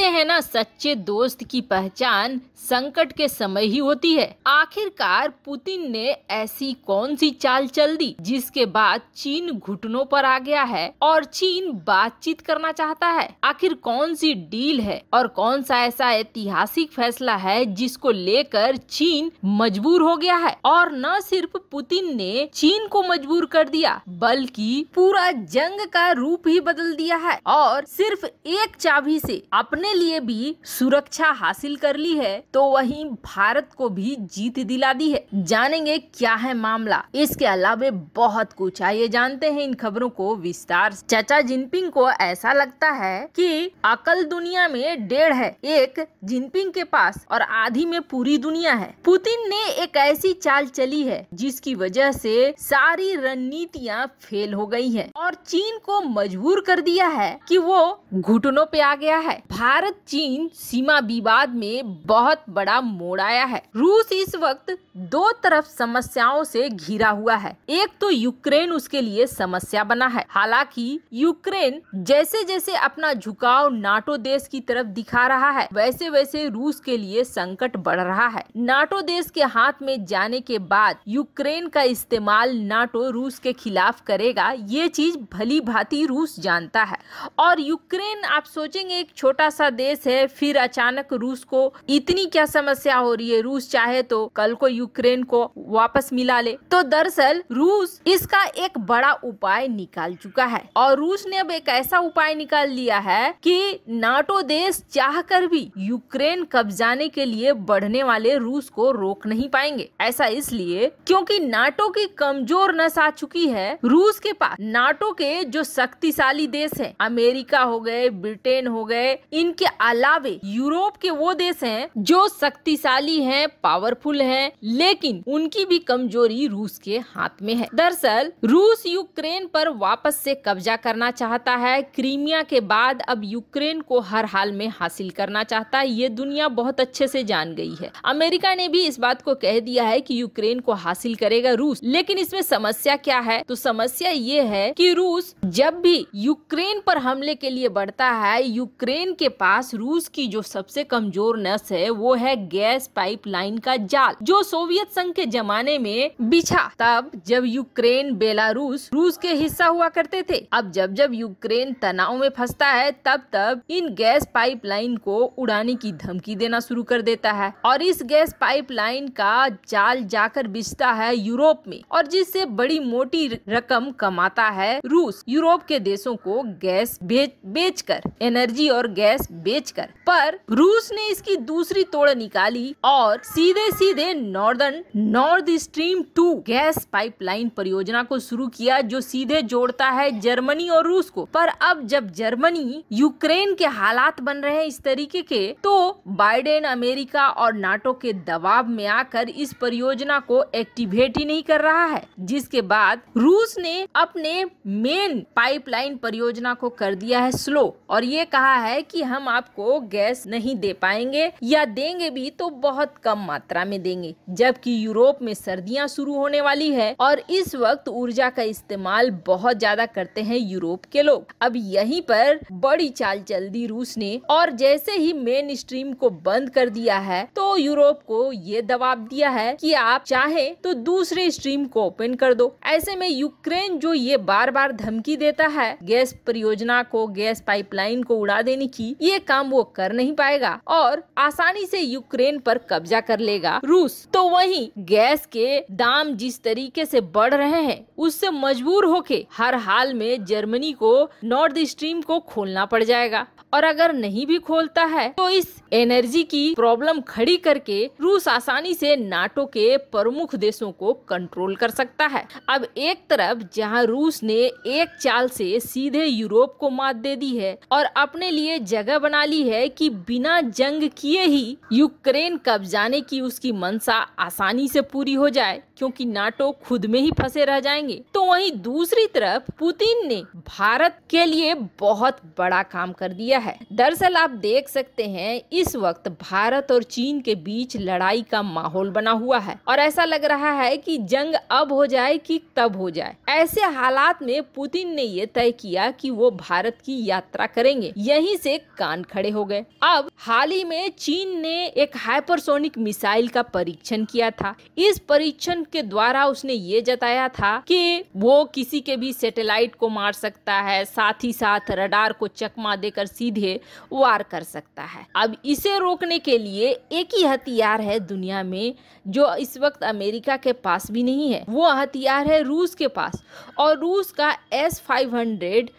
कहते हैं ना सच्चे दोस्त की पहचान संकट के समय ही होती है आखिरकार पुतिन ने ऐसी कौन सी चाल चल दी जिसके बाद चीन घुटनों पर आ गया है और चीन बातचीत करना चाहता है आखिर कौन सी डील है और कौन सा ऐसा ऐतिहासिक फैसला है जिसको लेकर चीन मजबूर हो गया है और न सिर्फ पुतिन ने चीन को मजबूर कर दिया बल्कि पूरा जंग का रूप ही बदल दिया है और सिर्फ एक चाबी से अपने अपने लिए भी सुरक्षा हासिल कर ली है तो वहीं भारत को भी जीत दिला दी है जानेंगे क्या है मामला इसके अलावा बहुत कुछ आइए जानते हैं इन खबरों को विस्तार चाचा जिनपिंग को ऐसा लगता है कि अकल दुनिया में डेढ़ है एक जिनपिंग के पास और आधी में पूरी दुनिया है पुतिन ने एक ऐसी चाल चली है जिसकी वजह से सारी रणनीतियां फेल हो गई हैं और चीन को मजबूर कर दिया है कि वो घुटनों पे आ गया है भारत भारत चीन सीमा विवाद में बहुत बड़ा मोड़ आया है रूस इस वक्त दो तरफ समस्याओं से घिरा हुआ है एक तो यूक्रेन उसके लिए समस्या बना है हालांकि यूक्रेन जैसे जैसे अपना झुकाव नाटो देश की तरफ दिखा रहा है वैसे वैसे रूस के लिए संकट बढ़ रहा है नाटो देश के हाथ में जाने के बाद यूक्रेन का इस्तेमाल नाटो रूस के खिलाफ करेगा ये चीज भली भांति रूस जानता है और यूक्रेन आप सोचेंगे एक छोटा सा देश है फिर अचानक रूस को इतनी क्या समस्या हो रही है रूस चाहे तो कल को यूक्रेन को वापस मिला ले तो दरअसल रूस इसका एक बड़ा उपाय निकाल चुका है और रूस ने अब एक ऐसा उपाय निकाल लिया है कि नाटो देश कर भी यूक्रेन कब्जाने के लिए बढ़ने वाले रूस को रोक नहीं पाएंगे ऐसा इसलिए क्योंकि नाटो की कमजोर नस आ चुकी है रूस के पास नाटो के जो शक्तिशाली देश है अमेरिका हो गए ब्रिटेन हो गए इनके के अलावे यूरोप के वो देश हैं जो शक्तिशाली हैं पावरफुल हैं लेकिन उनकी भी कमजोरी रूस के हाथ में है दरअसल रूस यूक्रेन पर वापस से कब्जा करना चाहता है क्रीमिया के बाद अब यूक्रेन को हर हाल में हासिल करना चाहता है ये दुनिया बहुत अच्छे से जान गई है अमेरिका ने भी इस बात को कह दिया है कि यूक्रेन को हासिल करेगा रूस लेकिन इसमें समस्या क्या है तो समस्या ये है कि रूस जब भी यूक्रेन पर हमले के लिए बढ़ता है यूक्रेन के पास पास रूस की जो सबसे कमजोर नस है वो है गैस पाइपलाइन का जाल जो सोवियत संघ के जमाने में बिछा तब जब यूक्रेन बेलारूस रूस के हिस्सा हुआ करते थे अब जब जब यूक्रेन तनाव में फंसता है तब तब इन गैस पाइपलाइन को उड़ाने की धमकी देना शुरू कर देता है और इस गैस पाइपलाइन का जाल जाकर बिछता है यूरोप में और जिससे बड़ी मोटी रकम कमाता है रूस यूरोप के देशों को गैस बेच बेच कर एनर्जी और गैस बेचकर पर रूस ने इसकी दूसरी तोड़ निकाली और सीधे सीधे Northern North Stream two gas pipeline परियोजना को शुरू किया जो सीधे जोड़ता है जर्मनी और रूस को पर अब जब जर्मनी यूक्रेन के हालात बन रहे इस तरीके के तो बाइडेन अमेरिका और नाटो के दबाव में आकर इस परियोजना को एक्टिवेट ही नहीं कर रहा है जिसके बाद रूस ने अपने मेन पाइपलाइन परियोजना को कर दिया है स्लो और ये कहा है कि हम आपको गैस नहीं दे पाएंगे या देंगे भी तो बहुत कम मात्रा में देंगे जबकि यूरोप में सर्दियां शुरू होने वाली है और इस वक्त ऊर्जा का इस्तेमाल बहुत ज्यादा करते हैं यूरोप के लोग अब यहीं पर बड़ी चाल चल दी रूस ने और जैसे ही मेन स्ट्रीम को बंद कर दिया है तो यूरोप को ये दबाव दिया है कि आप चाहे तो दूसरे स्ट्रीम को ओपन कर दो ऐसे में यूक्रेन जो ये बार बार धमकी देता है गैस परियोजना को गैस पाइपलाइन को उड़ा देने की ये काम वो कर नहीं पाएगा और आसानी से यूक्रेन पर कब्जा कर लेगा रूस तो वहीं गैस के दाम जिस तरीके से बढ़ रहे हैं उससे मजबूर होके हर हाल में जर्मनी को नॉर्थ स्ट्रीम को खोलना पड़ जाएगा और अगर नहीं भी खोलता है तो इस एनर्जी की प्रॉब्लम खड़ी करके रूस आसानी से नाटो के प्रमुख देशों को कंट्रोल कर सकता है अब एक तरफ जहां रूस ने एक चाल से सीधे यूरोप को मात दे दी है और अपने लिए जगह बना ली है कि बिना जंग किए ही यूक्रेन कब्जाने की उसकी मंशा आसानी से पूरी हो जाए क्योंकि नाटो खुद में ही फंसे रह जाएंगे तो वहीं दूसरी तरफ पुतिन ने भारत के लिए बहुत बड़ा काम कर दिया है दरअसल आप देख सकते हैं इस वक्त भारत और चीन के बीच लड़ाई का माहौल बना हुआ है और ऐसा लग रहा है कि जंग अब हो जाए कि तब हो जाए ऐसे हालात में पुतिन ने ये तय किया कि वो भारत की यात्रा करेंगे यहीं से कान खड़े हो गए अब हाल ही में चीन ने एक हाइपरसोनिक मिसाइल का परीक्षण किया था इस परीक्षण के द्वारा उसने ये जताया था कि वो किसी के भी सैटेलाइट को मार सकता है साथ ही साथ रडार को चकमा देकर सी सीधे वार कर सकता है अब इसे रोकने के लिए एक ही हथियार है दुनिया में जो इस वक्त अमेरिका के पास भी नहीं है वो हथियार है रूस के पास और रूस का एस फाइव हंड्रेड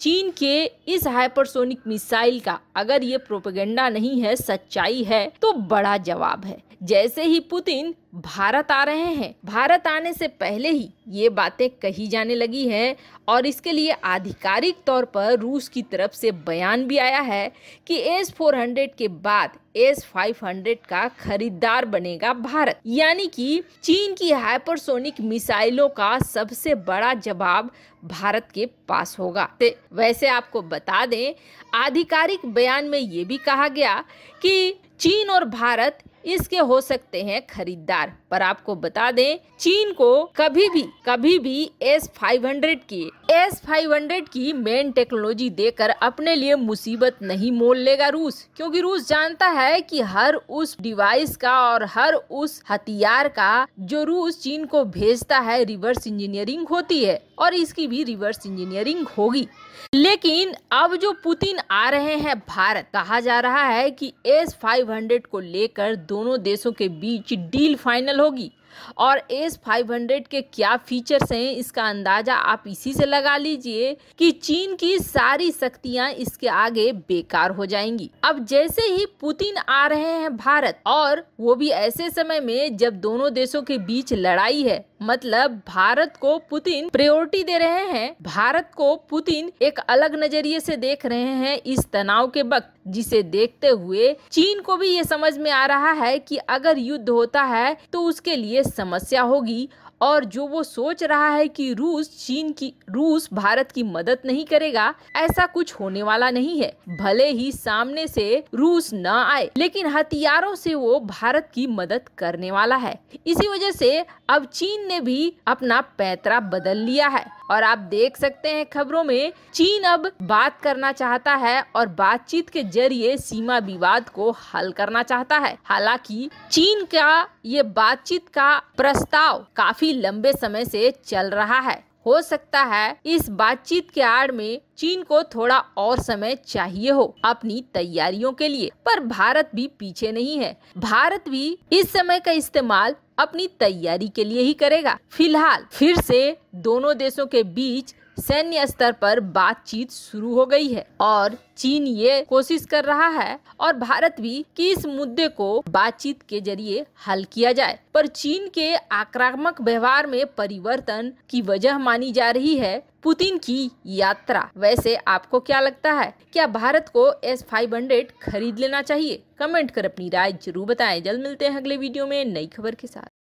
चीन के इस हाइपरसोनिक मिसाइल का अगर ये प्रोपेगेंडा नहीं है सच्चाई है तो बड़ा जवाब है जैसे ही पुतिन भारत आ रहे हैं भारत आने से पहले ही ये बातें कही जाने लगी है और इसके लिए आधिकारिक तौर पर रूस की तरफ से बयान भी आया है कि एस हंड्रेड के बाद एस हंड्रेड का खरीदार बनेगा भारत यानी कि चीन की हाइपरसोनिक मिसाइलों का सबसे बड़ा जवाब भारत के पास होगा वैसे आपको बता दें आधिकारिक बयान में ये भी कहा गया कि चीन और भारत इसके हो सकते हैं खरीदार पर आपको बता दें चीन को कभी भी कभी भी एस फाइव हंड्रेड की एस फाइव हंड्रेड की मेन टेक्नोलॉजी देकर अपने लिए मुसीबत नहीं मोल लेगा रूस क्योंकि रूस जानता है कि हर उस डिवाइस का और हर उस हथियार का जो रूस चीन को भेजता है रिवर्स इंजीनियरिंग होती है और इसकी भी रिवर्स इंजीनियरिंग होगी लेकिन अब जो पुतिन आ रहे हैं भारत कहा जा रहा है कि एस 500 को लेकर दोनों देशों के बीच डील फाइनल होगी और एस 500 के क्या फीचर्स हैं इसका अंदाज़ा आप इसी से लगा लीजिए कि चीन की सारी शक्तियां इसके आगे बेकार हो जाएंगी अब जैसे ही पुतिन आ रहे हैं भारत और वो भी ऐसे समय में जब दोनों देशों के बीच लड़ाई है मतलब भारत को पुतिन प्रायोरिटी दे रहे हैं भारत को पुतिन एक अलग नजरिए से देख रहे हैं इस तनाव के वक्त जिसे देखते हुए चीन को भी ये समझ में आ रहा है कि अगर युद्ध होता है तो उसके लिए समस्या होगी और जो वो सोच रहा है कि रूस चीन की रूस भारत की मदद नहीं करेगा ऐसा कुछ होने वाला नहीं है भले ही सामने से रूस न आए लेकिन हथियारों से वो भारत की मदद करने वाला है इसी वजह से अब चीन ने भी अपना पैतरा बदल लिया है और आप देख सकते हैं खबरों में चीन अब बात करना चाहता है और बातचीत के जरिए सीमा विवाद को हल करना चाहता है हालांकि चीन का ये बातचीत का प्रस्ताव काफी काफी लंबे समय से चल रहा है हो सकता है इस बातचीत के आड़ में चीन को थोड़ा और समय चाहिए हो अपनी तैयारियों के लिए पर भारत भी पीछे नहीं है भारत भी इस समय का इस्तेमाल अपनी तैयारी के लिए ही करेगा फिलहाल फिर से दोनों देशों के बीच सैन्य स्तर पर बातचीत शुरू हो गई है और चीन ये कोशिश कर रहा है और भारत भी कि इस मुद्दे को बातचीत के जरिए हल किया जाए पर चीन के आक्रामक व्यवहार में परिवर्तन की वजह मानी जा रही है पुतिन की यात्रा वैसे आपको क्या लगता है क्या भारत को एस फाइव हंड्रेड खरीद लेना चाहिए कमेंट कर अपनी राय जरूर बताएं जल्द मिलते हैं अगले वीडियो में नई खबर के साथ